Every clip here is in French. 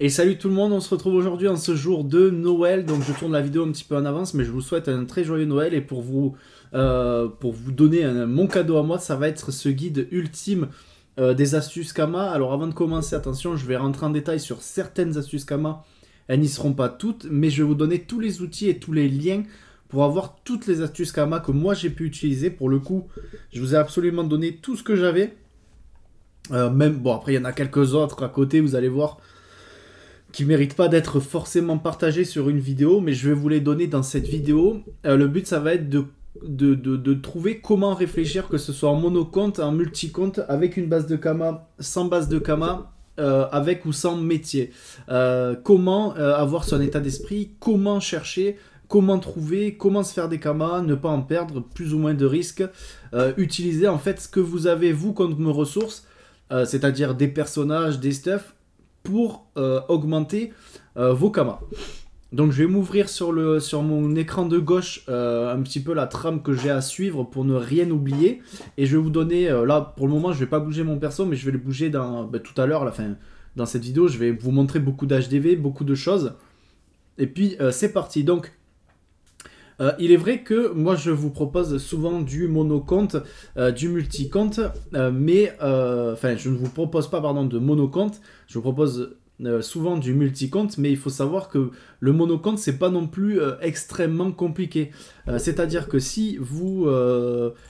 Et salut tout le monde, on se retrouve aujourd'hui en ce jour de Noël, donc je tourne la vidéo un petit peu en avance, mais je vous souhaite un très joyeux Noël et pour vous, euh, pour vous donner mon cadeau à moi, ça va être ce guide ultime euh, des astuces Kama. Alors avant de commencer, attention, je vais rentrer en détail sur certaines astuces Kama, elles n'y seront pas toutes, mais je vais vous donner tous les outils et tous les liens pour avoir toutes les astuces Kama que moi j'ai pu utiliser. Pour le coup, je vous ai absolument donné tout ce que j'avais. Euh, même, bon après il y en a quelques autres à côté, vous allez voir qui méritent pas d'être forcément partagé sur une vidéo, mais je vais vous les donner dans cette vidéo. Euh, le but, ça va être de de, trouver comment réfléchir, que ce soit en monocompte, en multicompte, avec une base de Kama, sans base de Kama, euh, avec ou sans métier. Euh, comment avoir son état d'esprit, comment chercher, comment trouver, comment se faire des Kama, ne pas en perdre, plus ou moins de risques. utiliser en fait ce que vous avez vous comme ressources, c'est-à-dire des personnages, des stuffs, pour euh, augmenter euh, vos camas. Donc je vais m'ouvrir sur, le, sur mon écran de gauche euh, un petit peu la trame que j'ai à suivre pour ne rien oublier. Et je vais vous donner, là pour le moment je vais pas bouger mon perso mais je vais le bouger dans, ben, tout à l'heure, la fin, dans cette vidéo je vais vous montrer beaucoup d'HDV, beaucoup de choses. Et puis c'est parti. Donc euh, il est vrai que moi je vous propose souvent du monocompte, euh, du multicompte, euh, mais enfin je ne vous propose pas pardon de monocompte, je vous propose souvent du multicompte, mais il faut savoir que le monocompte c'est pas non plus extrêmement compliqué. C'est-à-dire que si vous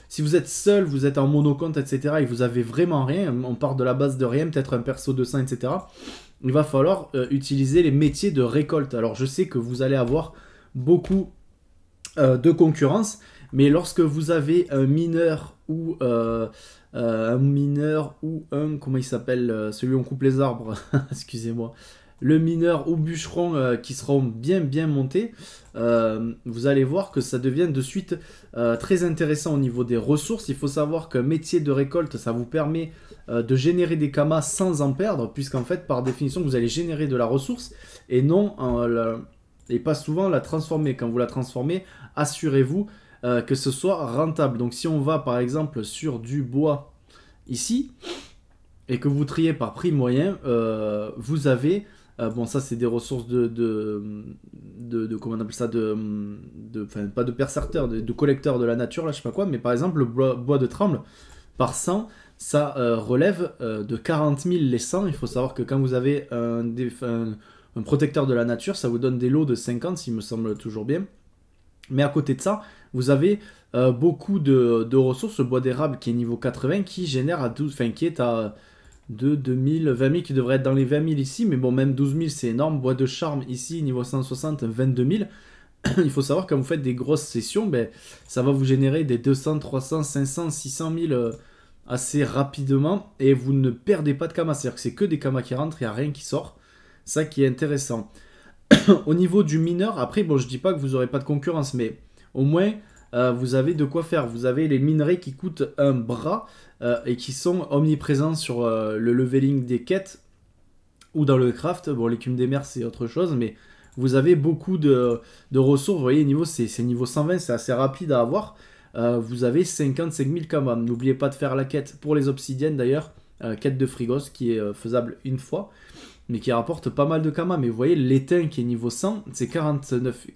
si vous êtes seul, vous êtes en monocompte, etc. et vous avez vraiment rien, on part de la base de rien, peut-être un perso de sein etc il va falloir utiliser les métiers de récolte. Alors je sais que vous allez avoir beaucoup euh, de concurrence. Mais lorsque vous avez un mineur ou euh, euh, un mineur ou un comment il s'appelle celui où on coupe les arbres, excusez-moi, le mineur ou bûcheron qui seront bien bien montés, vous allez voir que ça devient de suite très intéressant au niveau des ressources. Il faut savoir qu'un métier de récolte, ça vous permet de générer des kamas sans en perdre, puisqu'en fait par définition vous allez générer de la ressource et non en, et pas souvent la transformer. Quand vous la transformez, assurez-vous euh, que ce soit rentable. Donc si on va par exemple sur du bois ici, et que vous triez par prix moyen, euh, vous avez... Euh, bon, ça, c'est des ressources de, de, de, Comment on appelle ça De. enfin, pas de percerteur, de, collecteur de la nature, là, je sais pas quoi. Mais par exemple, le bois, de tremble, par 100, ça relève de 40 000 les 100. Il faut savoir que quand vous avez un, un, un protecteur de la nature, ça vous donne des lots de 50, s'il me semble toujours bien. Mais à côté de ça, vous avez euh, beaucoup de, ressources, le bois d'érable qui est niveau 80, qui génère à 12, enfin qui est à 2 2000, 20 000 qui devrait être dans les 20 000 ici, mais bon, même 12 000 c'est énorme. Bois de charme ici, niveau 160, 22 000. Il faut savoir quand vous faites des grosses sessions, ben, ça va vous générer des 200, 300, 500, 600 000 assez rapidement et vous ne perdez pas de kamas. C'est-à-dire que c'est que des kamas qui rentrent, il n'y a rien qui sort. Ça qui est intéressant. au niveau du mineur, après, bon, je dis pas que vous aurez pas de concurrence, mais au moins, euh, vous avez de quoi faire. Vous avez les minerais qui coûtent un bras euh, et qui sont omniprésents sur euh, le leveling des quêtes ou dans le craft. Bon, l'écume des mers, c'est autre chose, mais vous avez beaucoup de, ressources. Vous voyez, niveau, c'est niveau 120, c'est assez rapide à avoir. vous avez 55 000 quand N'oubliez pas de faire la quête pour les obsidiennes d'ailleurs. quête de frigos qui est faisable une fois mais qui rapporte pas mal de kamas. Mais vous voyez, l'étain qui est niveau 100, c'est 48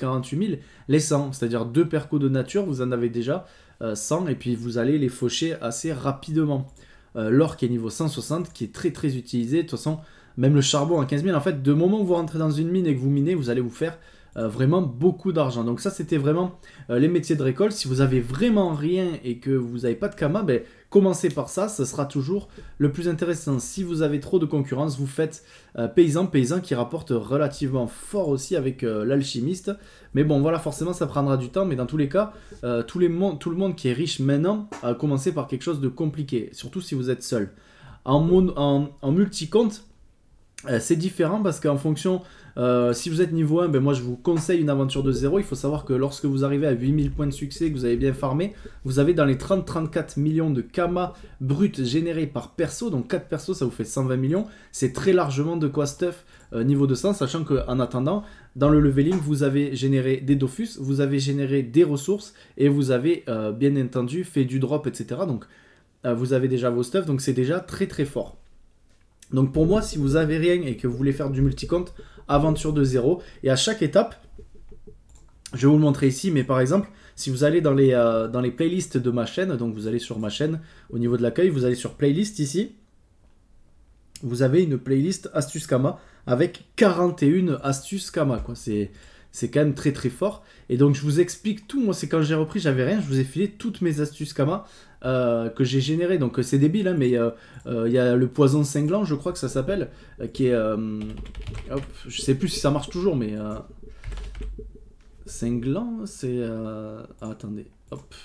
000, les 100, c'est-à-dire deux percos de nature, vous en avez déjà 100, euh, et puis vous allez les faucher assez rapidement. Euh, l'or qui est niveau 160, qui est très très utilisé, de toute façon, même le charbon à 15 000, en fait, de moment où vous rentrez dans une mine et que vous minez, vous allez vous faire euh, vraiment beaucoup d'argent. Donc ça, c'était vraiment euh, les métiers de récolte. Si vous avez vraiment rien et que vous n'avez pas de Kama, ben, commencez par ça, ce sera toujours le plus intéressant. Si vous avez trop de concurrence, vous faites euh, paysan, paysan qui rapporte relativement fort aussi avec l'alchimiste. Mais bon, voilà, forcément, ça prendra du temps. Mais dans tous les cas, tous les tout le monde qui est riche maintenant a commencé par quelque chose de compliqué, surtout si vous êtes seul. En, en, en multi-compte, c'est différent parce qu'en fonction euh, si vous êtes niveau 1, ben moi je vous conseille une aventure de zéro. Il faut savoir que lorsque vous arrivez à 8000 points de succès, que vous avez bien farmé, vous avez dans les 30-34 millions de kama bruts générés par perso, donc 4 persos ça vous fait 120 millions. C'est très largement de quoi stuff euh, niveau 200, sachant qu'en attendant, dans le leveling, vous avez généré des Dofus, vous avez généré des ressources et vous avez euh, bien entendu fait du drop, etc. Donc vous avez déjà vos stuff, donc c'est déjà très très fort. Donc pour moi, si vous avez rien et que vous voulez faire du multicompte, aventure de zéro. Et à chaque étape, je vais vous le montrer ici, mais par exemple, si vous allez dans les, euh, dans les playlists de ma chaîne, donc vous allez sur ma chaîne, au niveau de l'accueil, vous allez sur playlist ici, vous avez une playlist astuce Kama avec 41 astuces Kama. Quoi. C'est, c'est quand même très très fort. Et donc je vous explique tout, moi c'est quand j'ai repris j'avais rien, je vous ai filé toutes mes astuces Kama euh, que j'ai générées. Donc euh, c'est débile, hein, mais euh, il y a le poison cinglant je crois que ça s'appelle, qui est... hop, je sais plus si ça marche toujours, mais... cinglant, c'est... Ah, attendez, hop,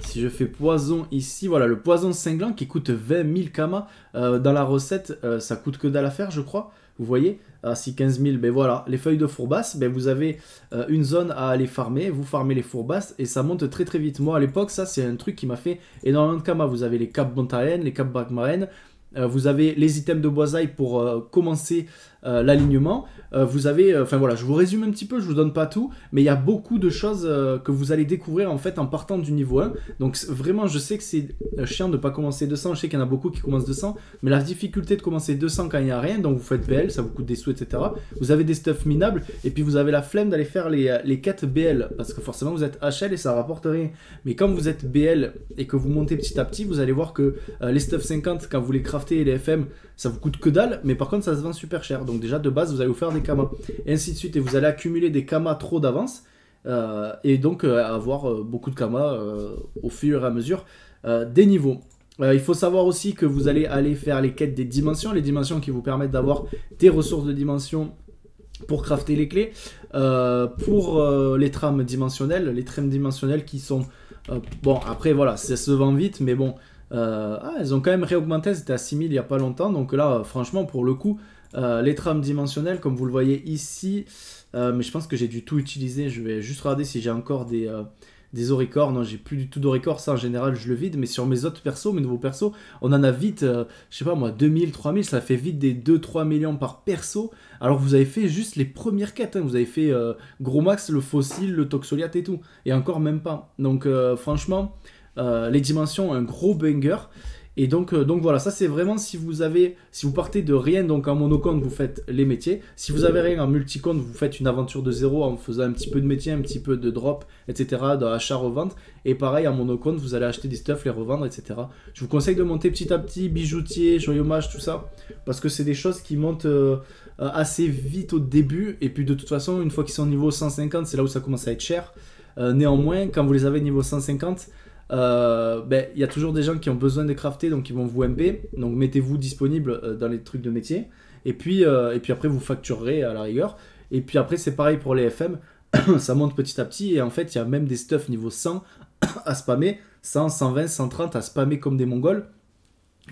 si je fais poison ici, voilà, le poison cinglant qui coûte 20 000 Kama dans la recette, ça coûte que dalle à faire, je crois, vous voyez si 15 000, ben voilà, les feuilles de fourbasses, ben vous avez euh, une zone à aller farmer, vous farmez les fourbasses et ça monte très très vite. Moi à l'époque, ça c'est un truc qui m'a fait énormément de kama. Vous avez les Cap Bontalen, les Cap Bagmaren, euh, vous avez les items de boisail pour euh, commencer euh, l'alignement. Euh, vous avez, euh, enfin voilà, je vous résume un petit peu, je vous donne pas tout, mais il y a beaucoup de choses que vous allez découvrir en fait en partant du niveau 1. Donc vraiment, je sais que c'est chiant de pas commencer 200, je sais qu'il y en a beaucoup qui commencent 200, mais la difficulté de commencer 200 quand il n'y a rien, donc vous faites BL, ça vous coûte des sous, etc. Vous avez des stuff minables, et puis vous avez la flemme d'aller faire les, les quêtes BL, parce que forcément vous êtes HL et ça rapporte rien. Mais quand vous êtes BL et que vous montez petit à petit, vous allez voir que les stuff 50, quand vous les craftez et les FM, ça vous coûte que dalle, mais par contre ça se vend super cher. Donc donc déjà de base, vous allez vous faire des kamas. Et ainsi de suite. Et vous allez accumuler des kamas trop d'avance. Euh, et donc euh, avoir euh, beaucoup de kamas au fur et à mesure des niveaux. il faut savoir aussi que vous allez aller faire les quêtes des dimensions, les dimensions qui vous permettent d'avoir des ressources de dimension pour crafter les clés, pour les trames dimensionnelles, les trames dimensionnelles qui sont... bon, après voilà, ça se vend vite, mais bon, ah, elles ont quand même réaugmenté, c'était à 6000 il n'y a pas longtemps, donc là, franchement, pour le coup, euh, les trames dimensionnelles, comme vous le voyez ici, euh, mais je pense que j'ai du tout utilisé. Je vais juste regarder si j'ai encore des, euh, des Non, j'ai plus du tout d'oricors. Ça, en général, je le vide. Mais sur mes autres persos, mes nouveaux persos, on en a vite, je sais pas moi, 2000, 3000. Ça fait vite des 2-3 millions par perso. Alors vous avez fait juste les premières quêtes. Hein. Vous avez fait Gros Max, le fossile, le toxoliate et tout. Et encore même pas. Donc franchement, les dimensions, un gros banger. Et donc, euh, donc voilà, ça c'est vraiment si vous avez, si vous partez de rien, donc en monocompte vous faites les métiers. Si vous avez rien en multicompte, vous faites une aventure de zéro en faisant un petit peu de métier, un petit peu de drop, etc. D'achat, revente. Et pareil, en monocompte, vous allez acheter des stuffs, les revendre, etc. Je vous conseille de monter petit à petit, bijoutier, joyeux-mage, tout ça. Parce que c'est des choses qui montent euh, assez vite au début. Et puis de toute façon, une fois qu'ils sont au niveau 150, c'est là où ça commence à être cher. Euh, néanmoins, quand vous les avez niveau 150, euh, ben, il y a toujours des gens qui ont besoin de crafter, donc ils vont vous MP. Donc mettez-vous disponible euh, dans les trucs de métier. Et puis, euh, et puis après, vous facturerez à la rigueur. Et puis après, c'est pareil pour les FM. ça monte petit à petit. Et en fait, il y a même des stuffs niveau 100 à spammer. 100, 120, 130 à spammer comme des mongols.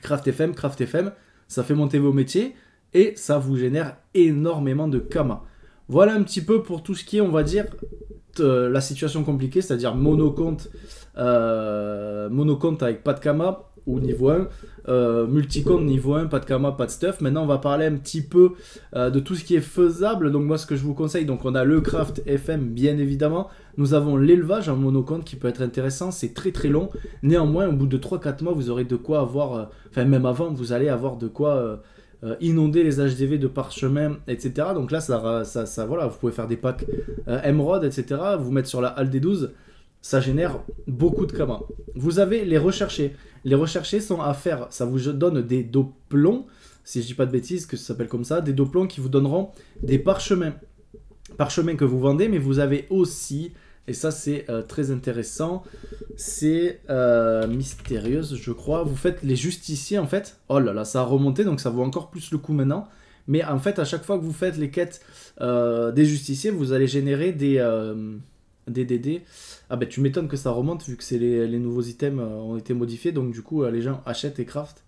Craft FM, craft FM. Ça fait monter vos métiers. Et ça vous génère énormément de kamas. Voilà un petit peu pour tout ce qui est, on va dire, euh, la situation compliquée, c'est-à-dire monocompte, euh, monocompte avec pas de kama ou niveau 1, euh, niveau 1, pas de kama, pas de stuff. Maintenant, on va parler un petit peu euh, de tout ce qui est faisable. Donc, moi, ce que je vous conseille, donc on a le craft FM, bien évidemment. Nous avons l'élevage en compte qui peut être intéressant, c'est très très long. Néanmoins, au bout de 3-4 mois, vous aurez de quoi avoir, euh, enfin, même avant, vous allez avoir de quoi euh, inonder les HDV de parchemin, etc. Donc là, ça, ça, voilà, vous pouvez faire des packs Emerald, euh, etc. Vous mettre sur la halle des 12, ça génère beaucoup de kamas. Vous avez les recherchés. Les recherchés sont à faire. Ça vous donne des doplons, si je dis pas de bêtises, que ça s'appelle comme ça, des doplons qui vous donneront des parchemins. Parchemins que vous vendez, mais vous avez aussi et ça, c'est euh, très intéressant. C'est euh, mystérieuse, je crois. Vous faites les justiciers, en fait. Oh là là, ça a remonté, donc ça vaut encore plus le coup maintenant. Mais en fait, à chaque fois que vous faites les quêtes euh, des justiciers, vous allez générer des, des DD. Ah ben, tu m'étonnes que ça remonte, vu que c'est les, nouveaux items ont été modifiés. Donc, du coup, les gens achètent et craftent.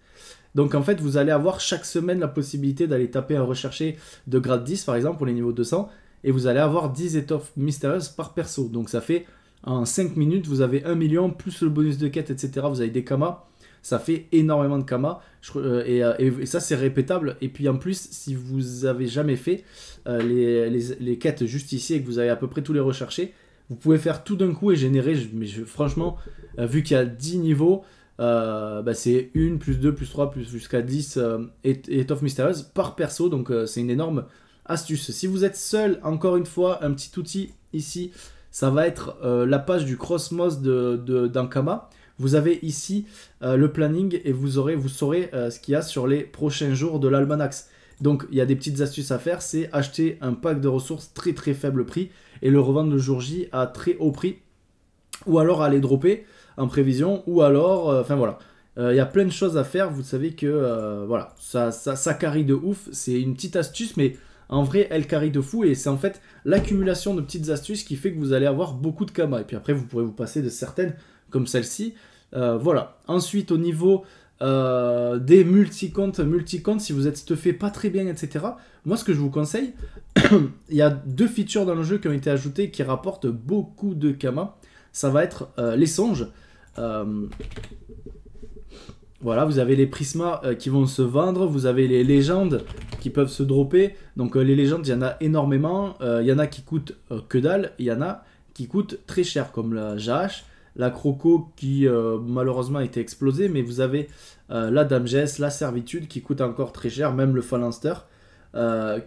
Donc en fait, vous allez avoir chaque semaine la possibilité d'aller taper un rechercher de grade 10, par exemple, pour les niveaux 200, et vous allez avoir 10 étoffes mystérieuses par perso. Donc ça fait en 5 minutes, vous avez 1 million, plus le bonus de quête, etc. Vous avez des kamas. Ça fait énormément de kamas. Euh, euh, et, ça, c'est répétable. Et puis en plus, si vous avez jamais fait euh, les, quêtes juste ici et que vous avez à peu près tous les recherchés, vous pouvez faire tout d'un coup et générer. Mais franchement, vu qu'il y a 10 niveaux, bah, c'est 1 plus 2 plus 3 plus jusqu'à 10 étoffes mystérieuses par perso. Donc c'est une énorme astuce. Si vous êtes seul, encore une fois, un petit outil ici, ça va être euh, la page du Crossmos d'Ankama. De, vous avez ici euh, le planning et vous, aurez, vous saurez euh, ce qu'il y a sur les prochains jours de l'almanax. Donc il y a des petites astuces à faire, c'est acheter un pack de ressources très très faible prix et le revendre le jour J à très haut prix. Ou alors aller dropper en prévision, ou alors, enfin voilà. Il y a plein de choses à faire, vous savez que voilà, ça, ça, ça de ouf, c'est une petite astuce, mais en vrai, elle carry de fou et c'est en fait l'accumulation de petites astuces qui fait que vous allez avoir beaucoup de kamas. Et puis après, vous pourrez vous passer de certaines comme celle-ci. Euh, voilà. Ensuite, au niveau euh, des multi-comptes, multi-comptes, si vous êtes stuffé pas très bien, etc. Moi, ce que je vous conseille, il y a deux features dans le jeu qui ont été ajoutées qui rapportent beaucoup de kamas. Ça va être euh, les songes. Voilà, vous avez les prismas euh, qui vont se vendre, vous avez les légendes qui peuvent se dropper. Donc euh, les légendes, il y en a énormément. Euh, il y en a qui coûtent que dalle, il y en a qui coûtent très cher, comme la Jash, la Croco qui malheureusement a été explosée, mais vous avez la Jess, la Servitude qui coûte encore très cher, même le Phalanster.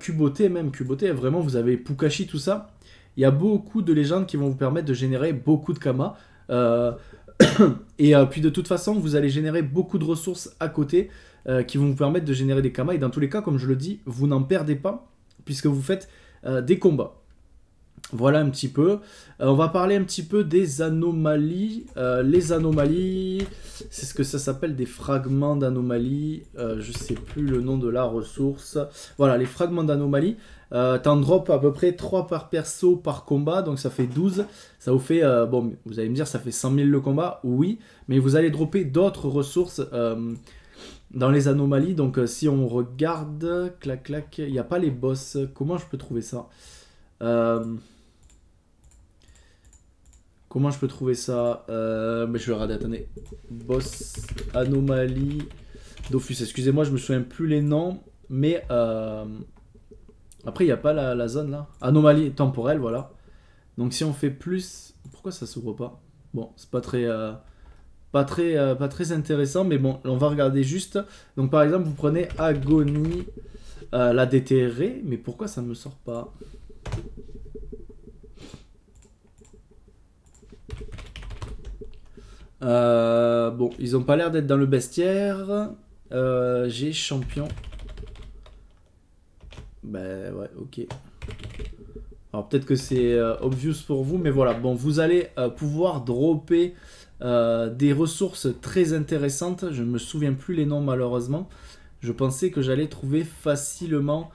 Cuboté, même Cuboté, vraiment, vous avez Pukashi, tout ça. Il y a beaucoup de légendes qui vont vous permettre de générer beaucoup de Kama. et euh, puis de toute façon, vous allez générer beaucoup de ressources à côté euh, qui vont vous permettre de générer des kamas. Et dans tous les cas, comme je le dis, vous n'en perdez pas puisque vous faites euh, des combats. Voilà un petit peu. Euh, on va parler un petit peu des anomalies. Euh, les anomalies, c'est ce que ça s'appelle des fragments d'anomalies. Euh, je sais plus le nom de la ressource. Voilà, les fragments d'anomalies. T'en drop à peu près 3 par perso par combat, donc ça fait 12. Ça vous fait, bon, vous allez me dire, ça fait 100 000 le combat, oui, mais vous allez dropper d'autres ressources dans les anomalies. Donc si on regarde, clac, clac, il n'y a pas les boss. Comment je peux trouver ça Comment je peux trouver ça euh, Je vais regarder, attendez. Boss Anomalie Dofus. Excusez-moi, je me souviens plus les noms, mais euh, après, il n'y a pas la, zone là. Anomalie temporelle, voilà. Donc si on fait plus... Pourquoi ça s'ouvre pas Bon, c'est pas très... Euh, pas très, pas très intéressant, mais bon, on va regarder juste. Donc par exemple, vous prenez Agonie, la déterrer. mais pourquoi ça ne me sort pas Euh, bon, ils ont pas l'air d'être dans le bestiaire. Euh, j'ai champion. Ben ouais, ok. Alors peut-être que c'est euh, obvious pour vous, mais voilà. Bon, vous allez pouvoir dropper des ressources très intéressantes. Je ne me souviens plus les noms malheureusement. Je pensais que j'allais trouver facilement,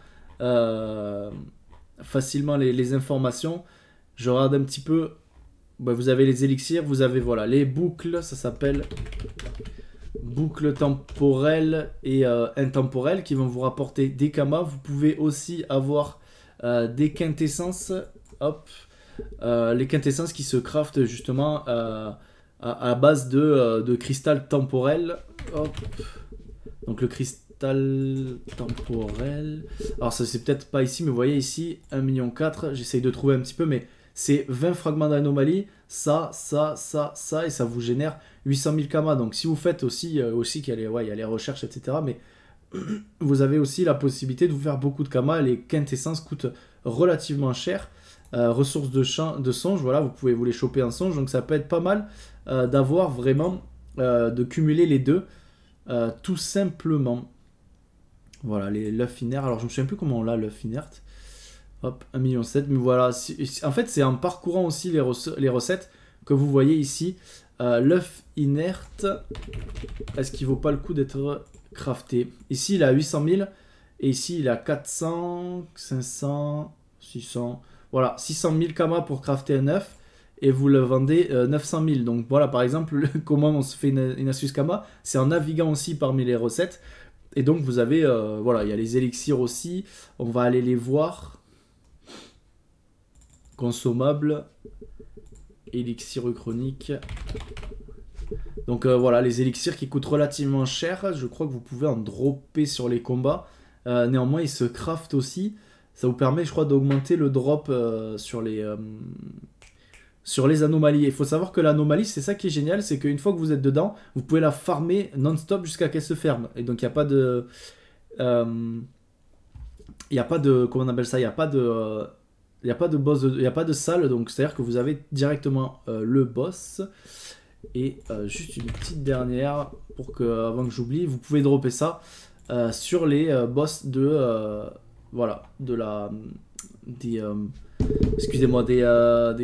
facilement les informations. Je regarde un petit peu bah, vous avez les élixirs, vous avez voilà les boucles, ça s'appelle boucle temporelle et euh, intemporelles qui vont vous rapporter des kamas. Vous pouvez aussi avoir euh, des quintessences, hop, euh, les quintessences qui se craftent justement à, base de, cristal temporel. Hop. Donc le cristal temporel. Alors ça c'est peut-être pas ici, mais vous voyez ici 1,4 million. J'essaye de trouver un petit peu, mais c'est 20 fragments d'anomalie, ça, ça, ça, ça, et ça vous génère 800 000 kamas. Donc si vous faites aussi, euh, aussi qu'il y, a les recherches, etc., mais vous avez aussi la possibilité de vous faire beaucoup de kamas. Les quintessences coûtent relativement cher. Euh, ressources de, champ, de songe, voilà, vous pouvez vous les choper en songe. Donc ça peut être pas mal euh, d'avoir vraiment, de cumuler les deux, tout simplement. Voilà, les l'œuf inerte. Alors je me souviens plus comment on l'a, l'œuf inerte. Hop, 1,7 million. Mais voilà, en fait, c'est en parcourant aussi les, les, recettes que vous voyez ici. Euh, l'œuf inerte, est-ce qu'il vaut pas le coup d'être crafté Ici, il a 800 000. Et ici, il a 400, 500, 600. Voilà, 600 000 kamas pour crafter un œuf. Et vous le vendez 900 euh, 000. Donc voilà, par exemple, comment on se fait une, astuce kama C'est en naviguant aussi parmi les recettes. Et donc, vous avez, euh, voilà, il y a les élixirs aussi. On va aller les voir. Consommable. Élixir chronique. Donc euh, voilà, les élixirs qui coûtent relativement cher, je crois que vous pouvez en dropper sur les combats. Euh, néanmoins, ils se craftent aussi. Ça vous permet, je crois, d'augmenter le drop euh, sur, les, sur les anomalies. Il faut savoir que l'anomalie, c'est ça qui est génial, c'est qu'une fois que vous êtes dedans, vous pouvez la farmer non-stop jusqu'à qu'elle se ferme. Et donc il n'y a pas de... Il n'y a pas de... Comment on appelle ça Il n'y a pas de il n'y a pas de boss, il a pas de salle, donc c'est-à-dire que vous avez directement euh, le boss. Et euh, juste une petite dernière pour que, avant que j'oublie, vous pouvez dropper ça euh, sur les boss de, voilà, de la, excusez-moi, des,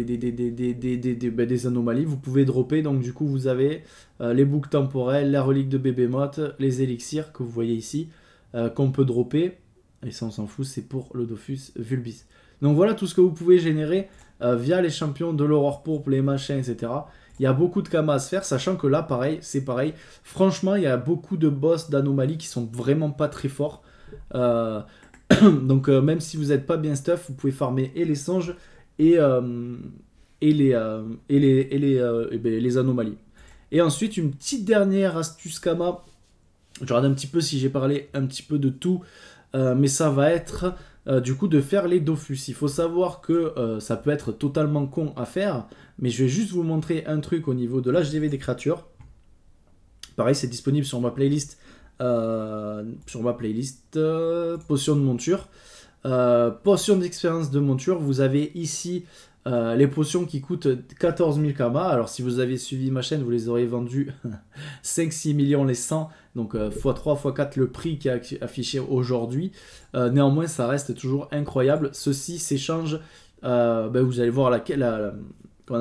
des, ben, des, anomalies. Vous pouvez dropper, donc du coup vous avez les boucles temporelles, la relique de Bébémote, les élixirs que vous voyez ici, qu'on peut dropper. Et ça on s'en fout, c'est pour le Dofus Vulbis. Donc voilà tout ce que vous pouvez générer euh, via les champions de l'aurore pourpre, les machins, etc. Il y a beaucoup de camas à se faire, sachant que là, pareil, c'est pareil. Franchement, il y a beaucoup de boss d'anomalies qui sont vraiment pas très forts. Euh, donc euh, même si vous n'êtes pas bien stuff, vous pouvez farmer et les songes et, et, les, et, les, les, ben, les, anomalies. Et ensuite, une petite dernière astuce Kama. Je regarde un petit peu si j'ai parlé un petit peu de tout. mais ça va être euh, du coup de faire les Dofus. Il faut savoir que euh, ça peut être totalement con à faire, mais je vais juste vous montrer un truc au niveau de l'HDV des créatures. Pareil, c'est disponible sur ma playlist, euh, sur ma playlist potion de monture. potion d'expérience de monture, vous avez ici euh, les potions qui coûtent 14 000 kama. Alors si vous avez suivi ma chaîne, vous les auriez vendues 5-6 millions les 100. Donc x3, euh, x4 le prix qui est affiché aujourd'hui. Euh, néanmoins, ça reste toujours incroyable. Ceci s'échange, ben, vous allez voir laquelle. dans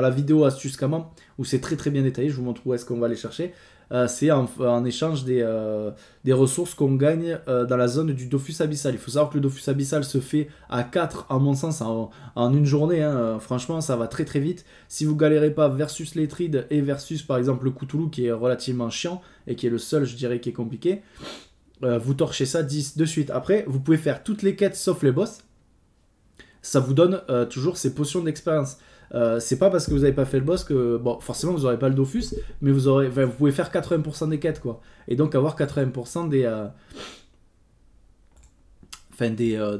la vidéo astuce kama où c'est très très bien détaillé, je vous montre où est-ce qu'on va aller chercher. Euh, c'est en, échange euh, des, ressources qu'on gagne euh, dans la zone du Dofus Abyssal. Il faut savoir que le Dofus Abyssal se fait à 4, en mon sens, en, une journée. Hein. Franchement, ça va très très vite. Si vous galérez pas versus l'Etride et versus par exemple le Cthulhu qui est relativement chiant et qui est le seul, je dirais, qui est compliqué, vous torchez ça 10 de suite. Après, vous pouvez faire toutes les quêtes sauf les boss. Ça vous donne toujours ces potions d'expérience. Euh, c'est pas parce que vous avez pas fait le boss que bon forcément vous aurez pas le Dofus, mais vous vous pouvez faire 80% des quêtes quoi, et donc avoir 80% euh, euh,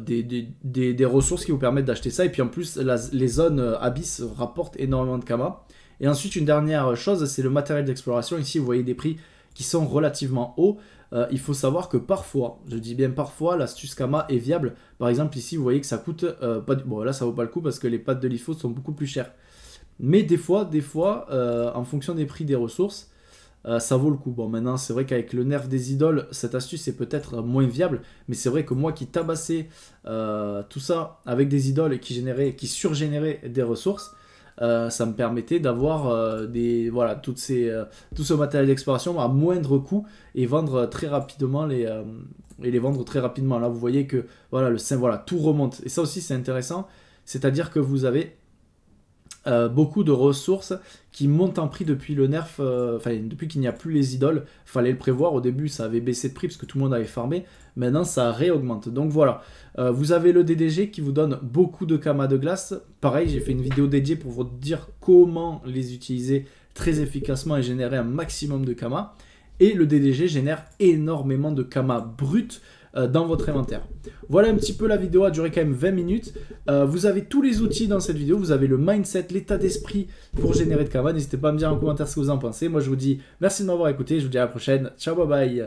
des, des, ressources qui vous permettent d'acheter ça, et puis en plus les zones abyss rapportent énormément de kama Et ensuite une dernière chose, c'est le matériel d'exploration. Ici vous voyez des prix qui sont relativement hauts. Euh, il faut savoir que parfois, je dis bien parfois, l'astuce Kama est viable. Par exemple, ici, vous voyez que ça coûte. Euh, pas Bon, là, ça vaut pas le coup parce que les pattes de l'IFO sont beaucoup plus chères. Mais des fois, des fois, euh, en fonction des prix des ressources, ça vaut le coup. Bon, maintenant, c'est vrai qu'avec le nerf des idoles, cette astuce est peut-être moins viable. Mais c'est vrai que moi qui tabassais tout ça avec des idoles et qui, générait, qui surgénérait des ressources, euh, ça me permettait d'avoir euh, des voilà toutes ces euh, tout ce matériel d'exploration à moindre coût et vendre très rapidement les et les vendre très rapidement. Là, vous voyez que voilà le voilà tout remonte et ça aussi c'est intéressant, c'est-à-dire que vous avez euh, beaucoup de ressources qui montent en prix depuis le nerf, euh, enfin depuis qu'il n'y a plus les idoles, fallait le prévoir, au début ça avait baissé de prix parce que tout le monde avait farmé, maintenant ça réaugmente. Donc voilà, euh, vous avez le DDG qui vous donne beaucoup de kamas de glace, pareil j'ai fait une vidéo dédiée pour vous dire comment les utiliser très efficacement et générer un maximum de kamas. Et le DDG génère énormément de kamas bruts euh, dans votre inventaire. Voilà un petit peu la vidéo, a duré quand même 20 minutes. Euh, vous avez tous les outils dans cette vidéo, vous avez le mindset, l'état d'esprit pour générer de Kava, N'hésitez pas à me dire en commentaire ce que vous en pensez. Moi je vous dis merci de m'avoir écouté, je vous dis à la prochaine. Ciao, bye bye